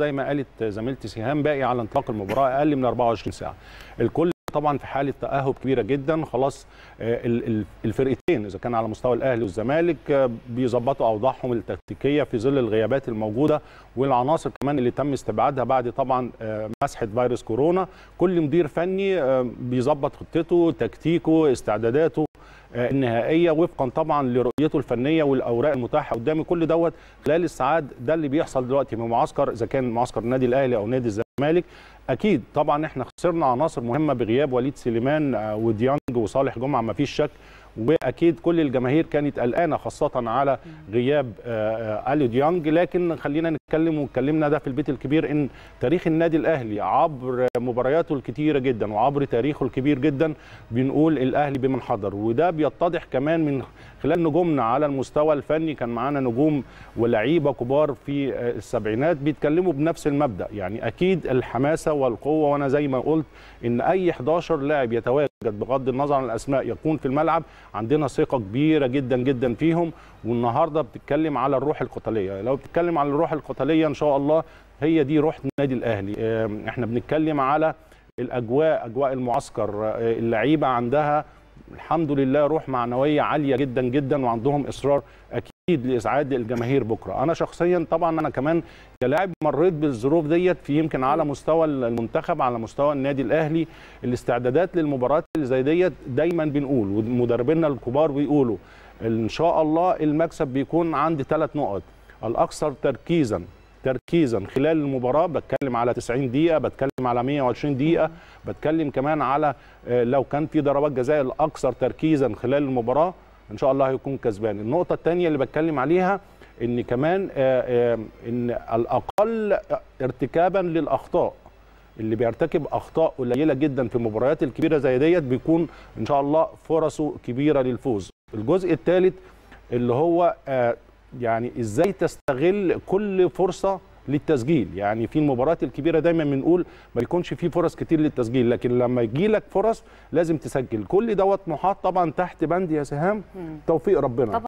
زي ما قالت زميلتي سهام باقي على انطلاق المباراه اقل من 24 ساعه الكل طبعا في حاله تاهب كبيره جدا خلاص آه، الفرقتين اذا كان على مستوى الاهلي والزمالك آه، بيظبطوا اوضاعهم التكتيكيه في ظل الغيابات الموجوده والعناصر كمان اللي تم استبعادها بعد طبعا آه، مسحه فيروس كورونا كل مدير فني بيظبط خطته تكتيكه استعداداته النهائيه وفقا طبعا لرؤيته الفنيه والاوراق المتاحه قدامي كل دوت خلال الساعات ده اللي بيحصل دلوقتي من معسكر اذا كان معسكر النادي الاهلي او نادي الزمالك اكيد طبعا احنا خسرنا عناصر مهمه بغياب وليد سليمان آه، وديانج وصالح جمعه ما فيش شك واكيد كل الجماهير كانت قلقانه خاصه على غياب آه، آه، اليو ديانج لكن خلينا نتكلم واتكلمنا ده في البيت الكبير ان تاريخ النادي الاهلي عبر مبارياته الكتيره جدا وعبر تاريخه الكبير جدا بنقول الاهلي بمن حضر وده بيتضح كمان من خلال نجومنا على المستوى الفني كان معانا نجوم ولاعيبه كبار في السبعينات بيتكلموا بنفس المبدا يعني اكيد الحماسه والقوه وانا زي ما قلت ان اي 11 لاعب يتواجد بغض النظر عن الاسماء يكون في الملعب عندنا ثقه كبيره جدا جدا فيهم والنهارده بتتكلم على الروح القتاليه لو بتتكلم على الروح القتاليه ان شاء الله هي دي روح النادي الاهلي احنا بنتكلم على الاجواء اجواء المعسكر آه، اللعيبه عندها الحمد لله روح معنويه عاليه جدا جدا وعندهم اصرار اكيد اكيد لاسعاد الجماهير بكره انا شخصيا طبعا انا كمان كلاعب مريت بالظروف ديت في يمكن على مستوى المنتخب على مستوى النادي الاهلي الاستعدادات للمباريات اللي زي ديت دايما بنقول ومدربينا الكبار بيقولوا ان شاء الله المكسب بيكون عند ثلاث نقط الاكثر تركيزا تركيزا خلال المباراه بتكلم على 90 دقيقه بتكلم على 120 دقيقه بتكلم كمان على آه، لو كان في ضربات جزاء الاكثر تركيزا خلال المباراه ان شاء الله هيكون كسبان النقطه الثانيه اللي بتكلم عليها ان كمان آه، آه، ان الاقل ارتكابا للاخطاء اللي بيرتكب اخطاء قليله جدا في المباريات الكبيره زي ديت بيكون ان شاء الله فرصه كبيره للفوز الجزء الثالث اللي هو آه، يعني ازاي تستغل كل فرصه للتسجيل يعني في المباريات الكبيره دايما بنقول ما يكونش في فرص كتير للتسجيل لكن لما يجي لك فرص لازم تسجل كل دوت محاط طبعا تحت بند يا سهام توفيق ربنا طبعا.